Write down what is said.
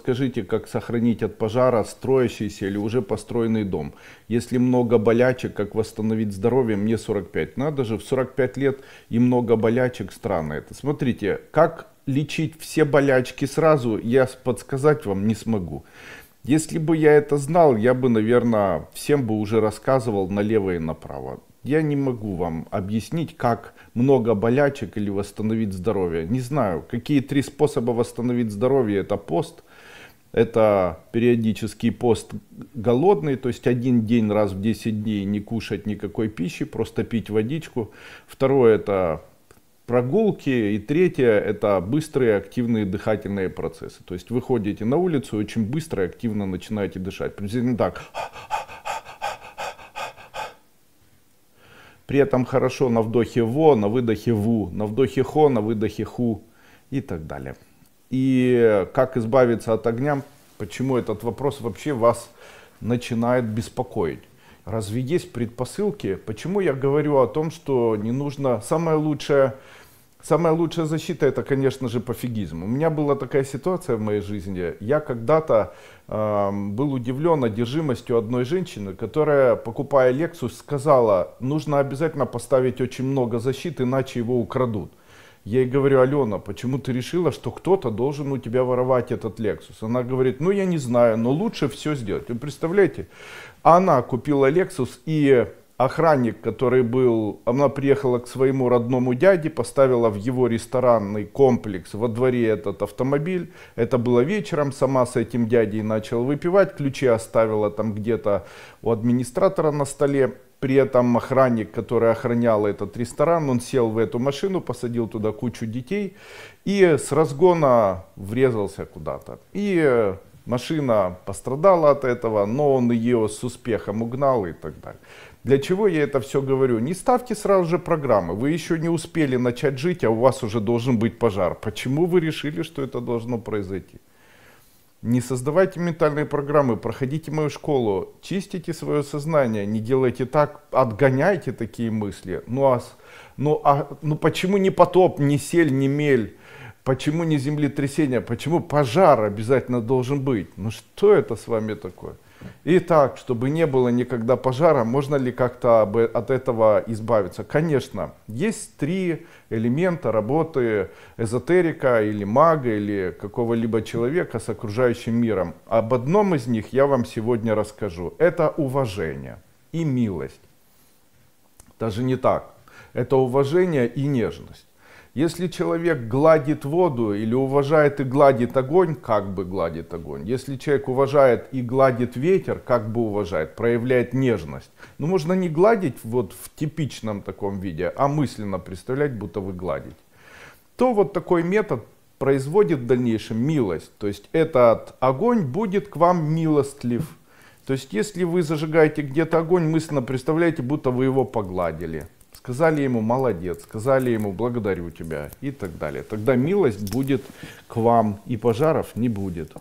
Скажите, как сохранить от пожара строящийся или уже построенный дом? Если много болячек, как восстановить здоровье? Мне 45. Надо же, в 45 лет и много болячек, странно это. Смотрите, как лечить все болячки сразу, я подсказать вам не смогу. Если бы я это знал, я бы, наверное, всем бы уже рассказывал налево и направо. Я не могу вам объяснить, как много болячек или восстановить здоровье. Не знаю, какие три способа восстановить здоровье. Это пост, это периодический пост голодный, то есть один день раз в 10 дней не кушать никакой пищи, просто пить водичку. Второе это прогулки. И третье – это быстрые активные дыхательные процессы. То есть вы ходите на улицу, и очень быстро и активно начинаете дышать. Приблизительно так. При этом хорошо на вдохе во, на выдохе ву, на вдохе хо, на выдохе ху и так далее. И как избавиться от огня, почему этот вопрос вообще вас начинает беспокоить? Разве есть предпосылки? Почему я говорю о том, что не нужно... Самая лучшая, самая лучшая защита это, конечно же, пофигизм. У меня была такая ситуация в моей жизни. Я когда-то э, был удивлен одержимостью одной женщины, которая, покупая Lexus, сказала, нужно обязательно поставить очень много защиты, иначе его украдут. Я ей говорю, Алена, почему ты решила, что кто-то должен у тебя воровать этот Lexus? Она говорит, ну я не знаю, но лучше все сделать. Вы представляете? Она купила Lexus и охранник, который был, она приехала к своему родному дяде, поставила в его ресторанный комплекс во дворе этот автомобиль. Это было вечером, сама с этим дядей начала выпивать, ключи оставила там где-то у администратора на столе. При этом охранник, который охранял этот ресторан, он сел в эту машину, посадил туда кучу детей и с разгона врезался куда-то. И машина пострадала от этого, но он ее с успехом угнал и так далее. Для чего я это все говорю? Не ставьте сразу же программы. Вы еще не успели начать жить, а у вас уже должен быть пожар. Почему вы решили, что это должно произойти? Не создавайте ментальные программы, проходите мою школу, чистите свое сознание, не делайте так, отгоняйте такие мысли. Ну а, ну, а ну почему не потоп, не сель, не мель? Почему не землетрясение? Почему пожар обязательно должен быть? Ну что это с вами такое? И так, чтобы не было никогда пожара, можно ли как-то от этого избавиться? Конечно, есть три элемента работы эзотерика или мага или какого-либо человека с окружающим миром. Об одном из них я вам сегодня расскажу. Это уважение и милость. Даже не так. Это уважение и нежность. Если человек гладит воду или уважает и гладит огонь, как бы гладит огонь. Если человек уважает и гладит ветер, как бы уважает, проявляет нежность. Но ну, можно не гладить вот в типичном таком виде, а мысленно представлять, будто вы гладите. То вот такой метод производит в дальнейшем милость. То есть этот огонь будет к вам милостлив. То есть если вы зажигаете где-то огонь, мысленно представляете, будто вы его погладили сказали ему молодец, сказали ему благодарю тебя и так далее. Тогда милость будет к вам и пожаров не будет.